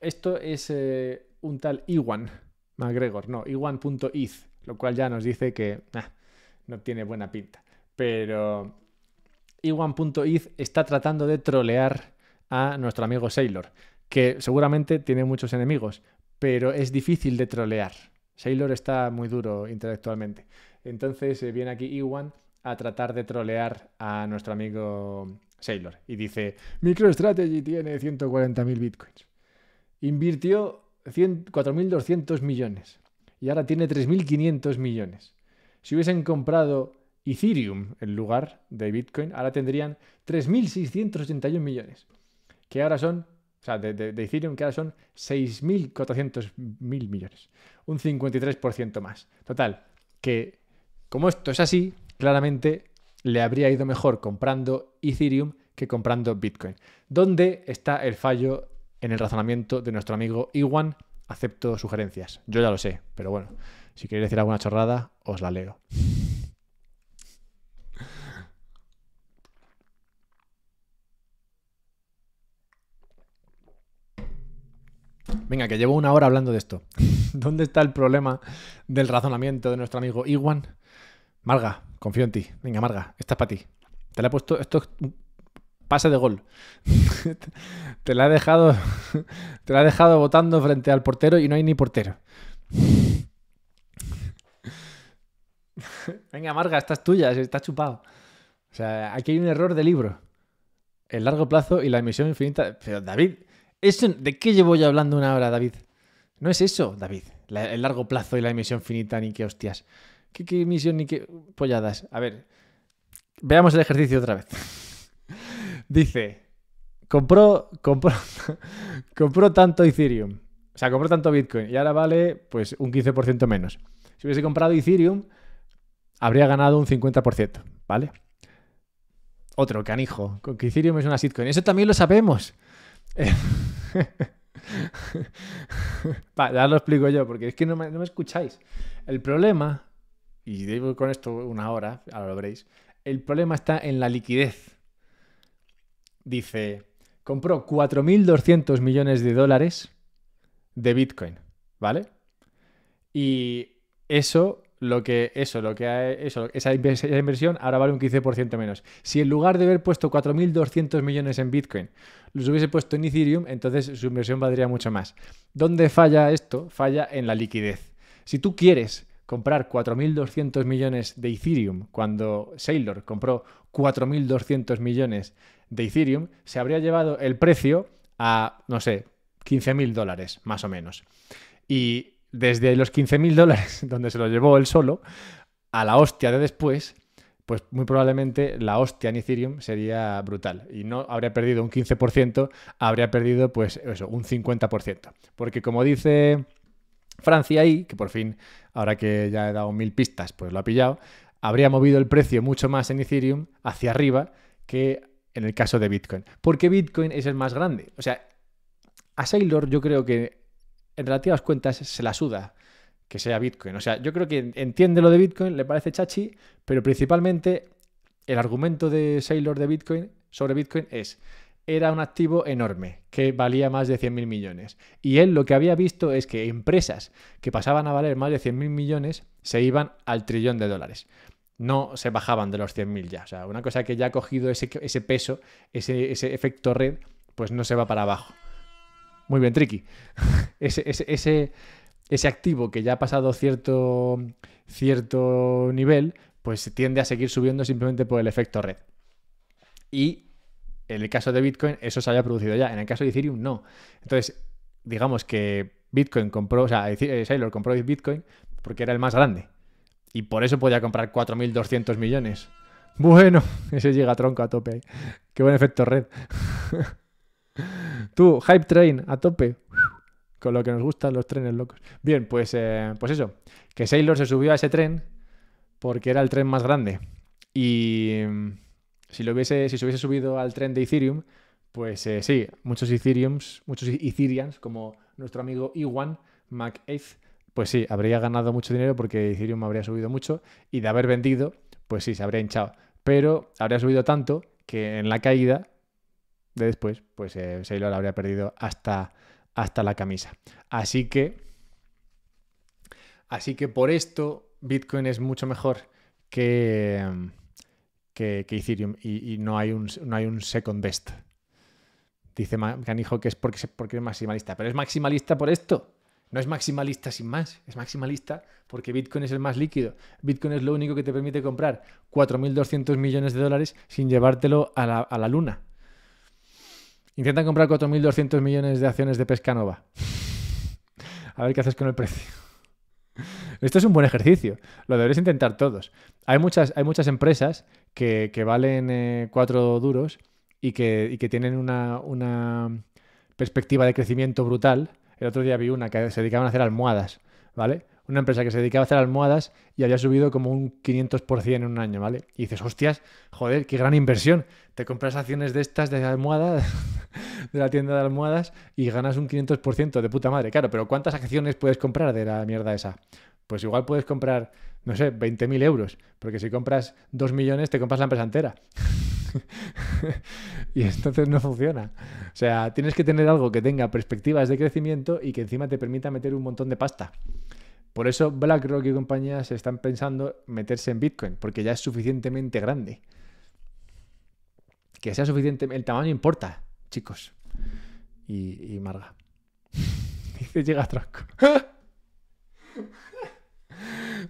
Esto es eh, un tal Iwan McGregor, no, Iwan.eth, lo cual ya nos dice que no tiene buena pinta. Pero Iwan.eth está tratando de trolear a nuestro amigo Sailor, que seguramente tiene muchos enemigos, pero es difícil de trolear. Sailor está muy duro intelectualmente. Entonces eh, viene aquí Iwan a tratar de trolear a nuestro amigo Sailor y dice, MicroStrategy tiene 140.000 bitcoins invirtió 4.200 millones y ahora tiene 3.500 millones. Si hubiesen comprado Ethereum en lugar de Bitcoin, ahora tendrían 3.681 millones, que ahora son, o sea, de, Ethereum, que ahora son 6.400 mil millones, un 53% más. Total, que como esto es así, claramente le habría ido mejor comprando Ethereum que comprando Bitcoin. ¿Dónde está el fallo en el razonamiento de nuestro amigo Iwan. Acepto sugerencias. Yo ya lo sé, pero bueno, si queréis decir alguna chorrada, os la leo. Venga, que llevo una hora hablando de esto. ¿Dónde está el problema del razonamiento de nuestro amigo Iwan? Marga, confío en ti. Venga, Marga, esta es para ti. Te la he puesto, esto pase de gol. te la ha dejado te la ha dejado votando frente al portero y no hay ni portero. Venga, Marga, estás tuya, está chupado. O sea, aquí hay un error de libro. El largo plazo y la emisión infinita. Pero David, ¿eso, ¿de qué llevo yo hablando una hora, David? No es eso, David. el largo plazo y la emisión finita, ni qué hostias. ¿Qué, qué emisión ni qué polladas? A ver, veamos el ejercicio otra vez. Dice, compró, compró, compró tanto Ethereum, o sea, compró tanto Bitcoin y ahora vale pues un 15% menos. Si hubiese comprado Ethereum, habría ganado un 50%, ¿vale? Otro canijo, con que Ethereum es una sitcoin. Eso también lo sabemos. para ya lo explico yo, porque es que no me, no me escucháis. El problema, y debo con esto una hora, ahora lo veréis, el problema está en la liquidez dice, compró 4.200 millones de dólares de Bitcoin, ¿vale? Y eso lo que eso, lo que eso, esa inversión ahora vale un 15% menos. Si en lugar de haber puesto 4.200 millones en Bitcoin, los hubiese puesto en Ethereum, entonces su inversión valdría mucho más. ¿Dónde falla esto? Falla en la liquidez. Si tú quieres comprar 4.200 millones de Ethereum cuando Sailor compró 4.200 millones de Ethereum, se habría llevado el precio a, no sé, 15.000 dólares más o menos. Y desde los 15.000 dólares, donde se lo llevó él solo, a la hostia de después, pues muy probablemente la hostia en Ethereum sería brutal. Y no habría perdido un 15%, habría perdido pues eso, un 50%. Porque como dice Francia ahí que por fin, ahora que ya he dado mil pistas, pues lo ha pillado, habría movido el precio mucho más en Ethereum hacia arriba que en el caso de Bitcoin. Porque Bitcoin es el más grande. O sea, a Sailor yo creo que en relativas cuentas se la suda que sea Bitcoin. O sea, yo creo que entiende lo de Bitcoin, le parece chachi, pero principalmente el argumento de Sailor de Bitcoin sobre Bitcoin es era un activo enorme, que valía más de 100.000 millones. Y él lo que había visto es que empresas que pasaban a valer más de 100.000 millones se iban al trillón de dólares. No se bajaban de los 100.000 ya. O sea, una cosa que ya ha cogido ese, ese peso, ese, efecto red, pues no se va para abajo. Muy bien, Tricky. ese, ese, ese activo que ya ha pasado cierto, cierto nivel, pues tiende a seguir subiendo simplemente por el efecto red. Y en el caso de Bitcoin, eso se haya producido ya. En el caso de Ethereum, no. Entonces, digamos que Bitcoin compró, o sea, eh, Sailor compró Bitcoin porque era el más grande. Y por eso podía comprar 4.200 millones. Bueno, ese llega tronco a tope. Qué buen efecto red. Tú, Hype Train, a tope. Con lo que nos gustan los trenes locos. Bien, pues, eh, pues eso. Que Sailor se subió a ese tren porque era el tren más grande. Y mm, si, lo hubiese, si se hubiese subido al tren de Ethereum, pues eh, sí, muchos Ethereums, muchos Ethereans, como nuestro amigo Iwan, MacAith, pues sí, habría ganado mucho dinero porque Ethereum habría subido mucho y de haber vendido, pues sí, se habría hinchado. Pero habría subido tanto que en la caída de después, pues eh, Sailor habría perdido hasta, hasta la camisa. Así que, así que por esto Bitcoin es mucho mejor que que, que Ethereum y, no, hay un, no hay un second best. Dice Canijo que es porque, porque es maximalista, pero es maximalista por esto. No es maximalista sin más, es maximalista porque Bitcoin es el más líquido. Bitcoin es lo único que te permite comprar 4.200 millones de dólares sin llevártelo a la, a la luna. Intentan comprar 4.200 millones de acciones de Pescanova. A ver qué haces con el precio. Esto es un buen ejercicio, lo deberéis intentar todos. Hay muchas, hay muchas empresas que, valen eh, cuatro duros y que, tienen una, perspectiva de crecimiento brutal. El otro día vi una que se dedicaban a hacer almohadas, ¿vale? Una empresa que se dedicaba a hacer almohadas y había subido como un 500% en un año, ¿vale? Y dices, hostias, joder, qué gran inversión. Te compras acciones de estas de almohadas de la tienda de almohadas y ganas un 500% de puta madre. Claro, pero ¿cuántas acciones puedes comprar de la mierda esa? Pues igual puedes comprar, no sé, 20.000 euros, porque si compras 2 millones te compras la empresa entera. y entonces no funciona. O sea, tienes que tener algo que tenga perspectivas de crecimiento y que encima te permita meter un montón de pasta. Por eso BlackRock y compañías están pensando meterse en Bitcoin, porque ya es suficientemente grande. Que sea suficiente, el tamaño importa, chicos. Y, y Marga. Dice, llega a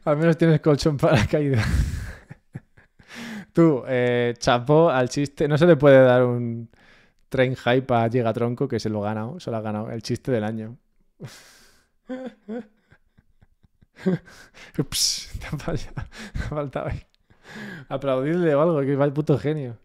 Al menos tienes colchón para la caída. Tú, eh, al chiste. No se le puede dar un train hype a Llega Tronco, que se lo ha ganado. Se lo ha ganado. El chiste del año. Ups, te ha Aplaudirle o algo, que va el puto genio.